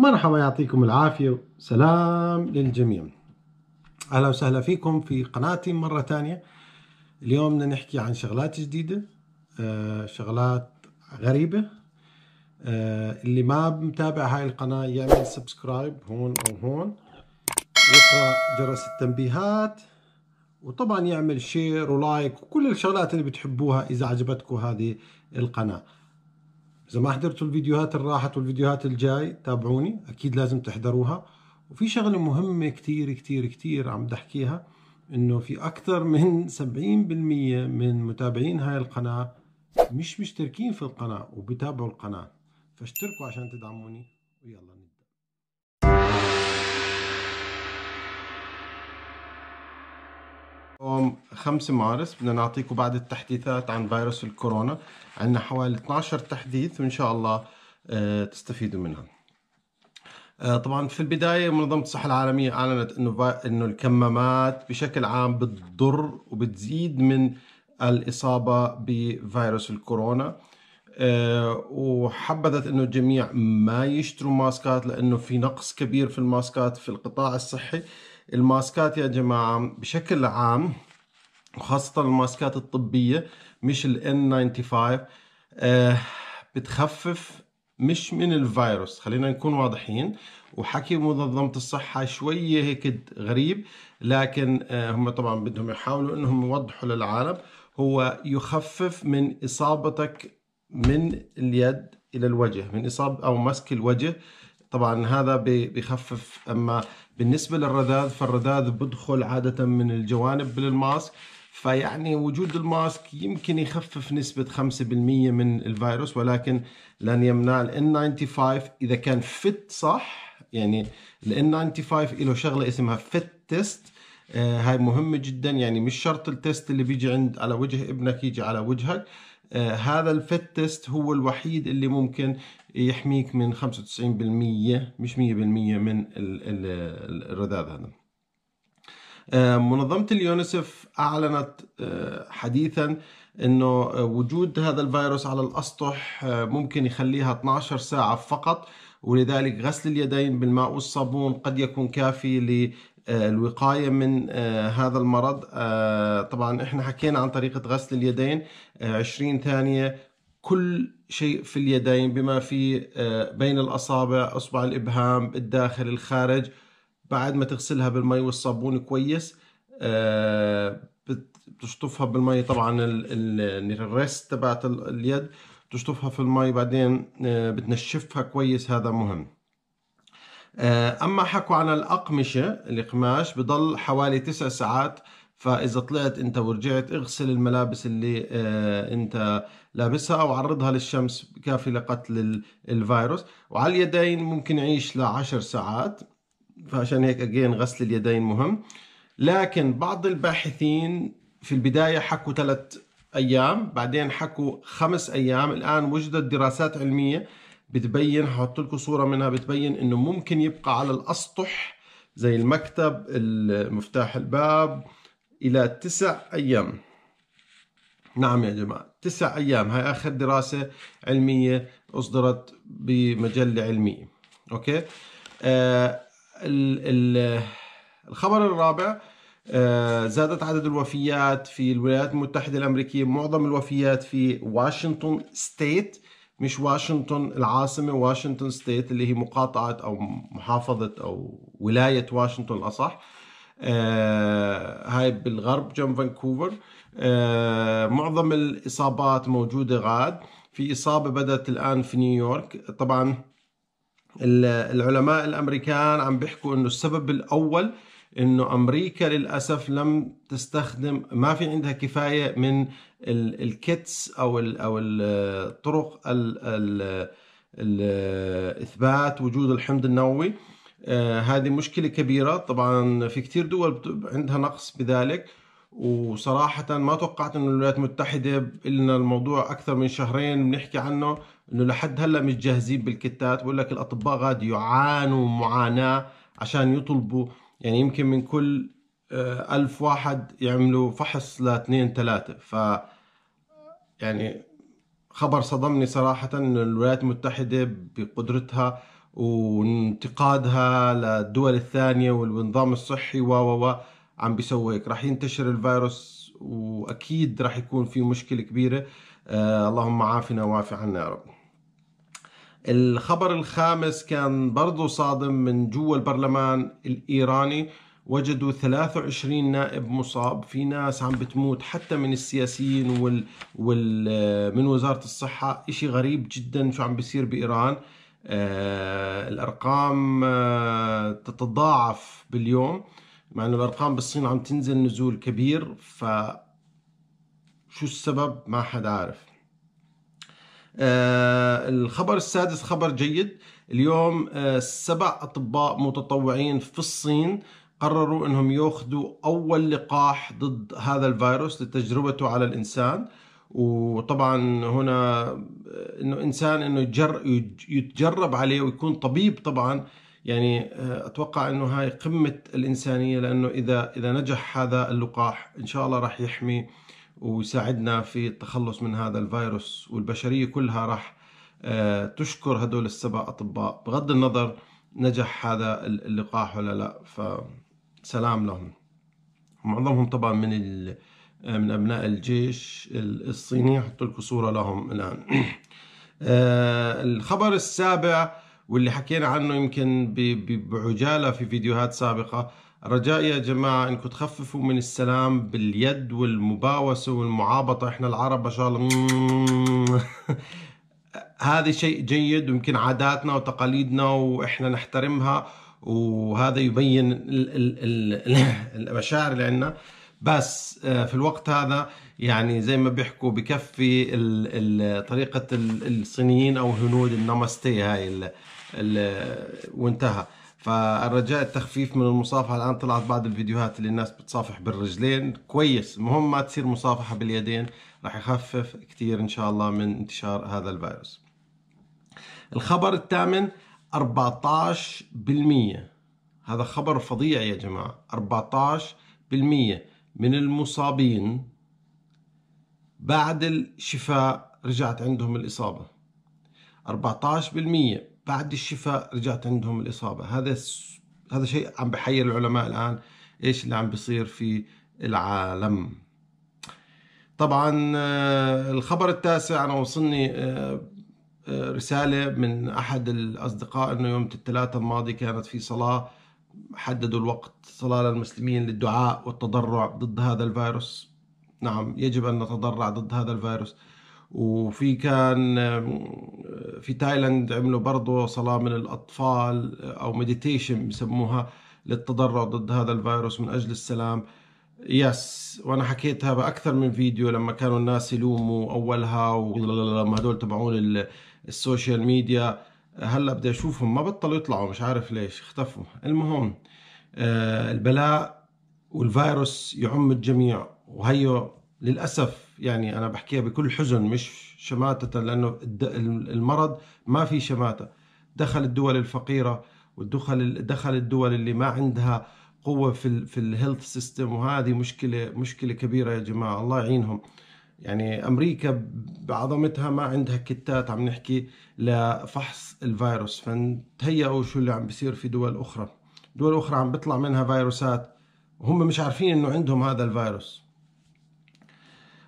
مرحبا يعطيكم العافية سلام للجميع أهلا وسهلا فيكم في قناتي مرة تانية اليوم بدنا نحكي عن شغلات جديدة آه، شغلات غريبة آه، اللي ما متابع هاي القناة يعمل سبسكرايب هون أو هون يقرأ جرس التنبيهات وطبعا يعمل شير ولايك وكل الشغلات اللي بتحبوها إذا عجبتكم هذه القناة اذا ما حضرتوا الفيديوهات اللي راحت والفيديوهات الجاي تابعوني اكيد لازم تحضروها وفي شغله مهمه كتير كتير كتير عم بحكيها انه في اكثر من 70% من متابعين هاي القناه مش مشتركين في القناه وبتابعوا القناه فاشتركوا عشان تدعموني ويلا نبدا يوم 5 مارس بدنا نعطيكم بعض التحديثات عن فيروس الكورونا عندنا حوالي 12 تحديث وإن شاء الله آه، تستفيدوا منها آه، طبعا في البداية منظمة الصحة العالمية أعلنت إنه إنه الكمامات بشكل عام بتضر وبتزيد من الإصابة بفيروس الكورونا آه، وحبذت انه الجميع ما يشتروا ماسكات لانه في نقص كبير في الماسكات في القطاع الصحي الماسكات يا جماعة بشكل عام وخاصة الماسكات الطبية مش ال N95 آه بتخفف مش من الفيروس خلينا نكون واضحين وحكي منظمة الصحة شوية هيك غريب لكن آه هم طبعا بدهم يحاولوا انهم يوضحوا للعالم هو يخفف من إصابتك من اليد إلى الوجه من إصابة أو مسك الوجه طبعا هذا بخفف اما بالنسبه للرذاذ فالرذاذ بدخل عاده من الجوانب بالماسك فيعني وجود الماسك يمكن يخفف نسبة 5% من الفيروس ولكن لن يمنع ال N95 إذا كان فت صح يعني ال N95 له شغلة اسمها فت تيست آه هاي مهمة جدا يعني مش شرط التست اللي بيجي عند على وجه ابنك يجي على وجهك آه هذا الفت تيست هو الوحيد اللي ممكن يحميك من 95% مش 100% من الرذاذ هذا آه، منظمة اليونسف أعلنت آه، حديثا أنه وجود هذا الفيروس على الأسطح آه، ممكن يخليها 12 ساعة فقط ولذلك غسل اليدين بالماء والصابون قد يكون كافي الوقاية من هذا المرض طبعا احنا حكينا عن طريقة غسل اليدين 20 ثانية كل شيء في اليدين بما في آه، بين الأصابع أصبع الإبهام الداخل الخارج بعد ما تغسلها بالماء والصابون كويس آه، بتشطفها بالماء طبعا الريست تبعت اليد بتشطفها في الماء بعدين آه، بتنشفها كويس هذا مهم اما حكوا عن الاقمشه القماش بضل حوالي تسع ساعات فاذا طلعت انت ورجعت اغسل الملابس اللي آه، انت لابسها او عرضها للشمس كافي لقتل الفيروس وعلى اليدين ممكن يعيش لعشر ساعات فعشان هيك اجين غسل اليدين مهم لكن بعض الباحثين في البداية حكوا ثلاث أيام بعدين حكوا خمس أيام الآن وجدت دراسات علمية بتبين هحط لكم صورة منها بتبين إنه ممكن يبقى على الأسطح زي المكتب مفتاح الباب إلى تسع أيام نعم يا جماعة تسع أيام هاي آخر دراسة علمية أصدرت بمجلة علمية أوكي آه ال ال الخبر الرابع آه زادت عدد الوفيات في الولايات المتحدة الأمريكية معظم الوفيات في واشنطن ستيت مش واشنطن العاصمة واشنطن ستيت اللي هي مقاطعة أو محافظة أو ولاية واشنطن الأصح آه، هاي بالغرب جنب فانكوفر آه، معظم الإصابات موجودة غاد في إصابة بدأت الآن في نيويورك طبعا العلماء الأمريكان عم بيحكوا أنه السبب الأول انه امريكا للاسف لم تستخدم ما في عندها كفايه من الكيتس او او الطرق ال ال اثبات وجود الحمض النووي آه، هذه مشكلة كبيرة طبعا في كثير دول عندها نقص بذلك وصراحة ما توقعت انه الولايات المتحدة لنا الموضوع اكثر من شهرين بنحكي عنه انه لحد هلا مش جاهزين بالكتات بقول لك الاطباء غادي يعانوا معاناة عشان يطلبوا يعني يمكن من كل آه، ألف واحد يعملوا فحص لاثنين ثلاثة ف يعني خبر صدمني صراحة أن الولايات المتحدة بقدرتها وانتقادها للدول الثانية والنظام الصحي و و عم بيسوي هيك رح ينتشر الفيروس واكيد رح يكون في مشكله كبيره آه اللهم عافنا وعافي عنا يا رب الخبر الخامس كان برضه صادم من جوا البرلمان الايراني وجدوا 23 نائب مصاب في ناس عم بتموت حتى من السياسيين وال, وال... آه، من وزارة الصحة اشي غريب جدا شو عم بيصير بإيران آه آه، الارقام آه، تتضاعف باليوم مع انه الارقام بالصين عم تنزل نزول كبير ف شو السبب ما حدا عارف آه، الخبر السادس خبر جيد اليوم سبع اطباء متطوعين في الصين قرروا انهم ياخذوا اول لقاح ضد هذا الفيروس لتجربته على الانسان وطبعا هنا انه انسان انه يتجر يتجرب عليه ويكون طبيب طبعا يعني آه، اتوقع انه هاي قمه الانسانيه لانه اذا اذا نجح هذا اللقاح ان شاء الله راح يحمي ويساعدنا في التخلص من هذا الفيروس والبشريه كلها راح آه، تشكر هدول السبع اطباء بغض النظر نجح هذا اللقاح ولا لا فسلام لهم معظمهم طبعا من من أبناء الجيش الصيني حط لكم صورة لهم الآن آه، الخبر السابع واللي حكينا عنه يمكن بعجالة في فيديوهات سابقة رجاء يا جماعة انكم تخففوا من السلام باليد والمباوسة والمعابطة احنا العرب ما شاء الله هذا شيء جيد ويمكن عاداتنا وتقاليدنا واحنا نحترمها وهذا يبين المشاعر اللي عندنا بس آه، في الوقت هذا يعني زي ما بيحكوا بكفي طريقة الصينيين أو الهنود النمستي هاي الـ الـ وانتهى فالرجاء التخفيف من المصافحة الآن طلعت بعض الفيديوهات اللي الناس بتصافح بالرجلين كويس المهم ما تصير مصافحة باليدين راح يخفف كتير إن شاء الله من انتشار هذا الفيروس الخبر الثامن 14% هذا خبر فظيع يا جماعة 14% من المصابين بعد الشفاء رجعت عندهم الإصابة 14% بعد الشفاء رجعت عندهم الإصابة هذا هذا شيء عم بحير العلماء الآن إيش اللي عم بيصير في العالم طبعا آه، الخبر التاسع أنا وصلني آه، آه، رسالة من أحد الأصدقاء أنه يوم الثلاثاء الماضي كانت في صلاة حددوا الوقت صلاه المسلمين للدعاء والتضرع ضد هذا الفيروس نعم يجب أن نتضرع ضد هذا الفيروس وفي كان في تايلاند عملوا برضه صلاة من الأطفال أو مديتيشن بسموها للتضرع ضد هذا الفيروس من أجل السلام يس وانا حكيتها باكثر من فيديو لما كانوا الناس يلوموا اولها وهدول تبعون السوشيال ميديا هلا بدي اشوفهم ما بطلوا يطلعوا مش عارف ليش اختفوا المهم آه البلاء والفيروس يعم الجميع وهيو للاسف يعني انا بحكيها بكل حزن مش شماتة لانه المرض ما في شماتة دخل الدول الفقيرة ودخل دخل الدول اللي ما عندها قوة في الـ في الهيلث سيستم وهذه مشكلة مشكلة كبيرة يا جماعة الله يعينهم يعني امريكا بعظمتها ما عندها كتات عم نحكي لفحص الفيروس فتهيئوا شو اللي عم بيصير في دول اخرى دول اخرى عم بيطلع منها فيروسات وهم مش عارفين انه عندهم هذا الفيروس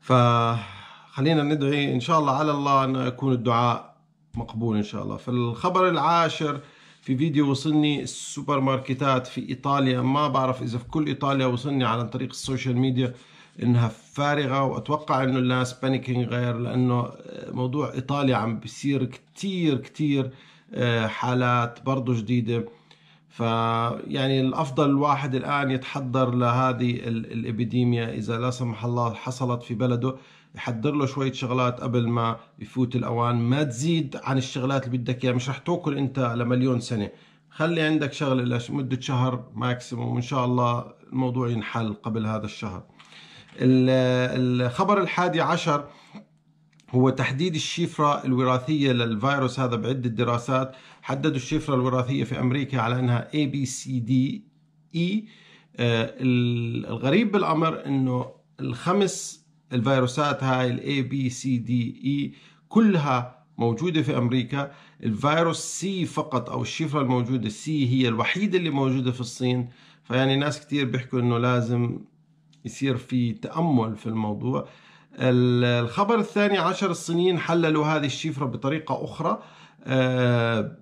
فخلينا ندعي ان شاء الله على الله انه يكون الدعاء مقبول ان شاء الله فالخبر العاشر في فيديو وصلني السوبر ماركتات في ايطاليا ما بعرف اذا في كل ايطاليا وصلني عن طريق السوشيال ميديا انها فارغه واتوقع انه الناس بانيكينج غير لانه موضوع ايطاليا عم بيصير كثير كثير آه، حالات برضه جديده فيعني الافضل الواحد الان يتحضر لهذه الابيديميا اذا لا سمح الله حصلت في بلده يحضر له شويه شغلات قبل ما يفوت الاوان ما تزيد عن الشغلات اللي بدك اياها مش رح تاكل انت لمليون سنه خلي عندك شغله لمده شهر ماكسيموم وان شاء الله الموضوع ينحل قبل هذا الشهر الخبر الحادي عشر هو تحديد الشفرة الوراثية للفيروس هذا بعدة دراسات حددوا الشفرة الوراثية في أمريكا على أنها ABCDE آه، الغريب بالأمر أنه الخمس الفيروسات هاي ال ABCDE كلها موجودة في أمريكا الفيروس سي فقط أو الشفرة الموجودة سي هي الوحيدة اللي موجودة في الصين فيعني ناس كتير بيحكوا أنه لازم يصير في تأمل في الموضوع الخبر الثاني عشر الصينيين حللوا هذه الشفرة بطريقة أخرى آه،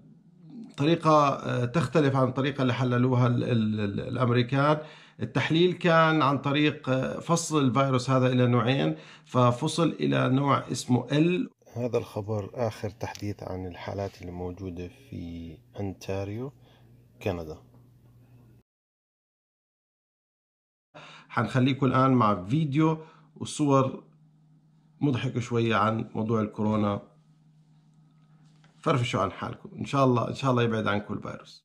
طريقة آه، تختلف عن الطريقة اللي حللوها الأمريكان التحليل كان عن طريق آه، فصل الفيروس هذا إلى نوعين ففصل إلى نوع اسمه ال هذا الخبر آخر تحديث عن الحالات الموجودة في أنتاريو كندا حنخليكم الآن مع فيديو وصور مضحكة شوية عن موضوع الكورونا فرفشوا عن حالكم إن شاء الله إن شاء الله يبعد عنكم الفيروس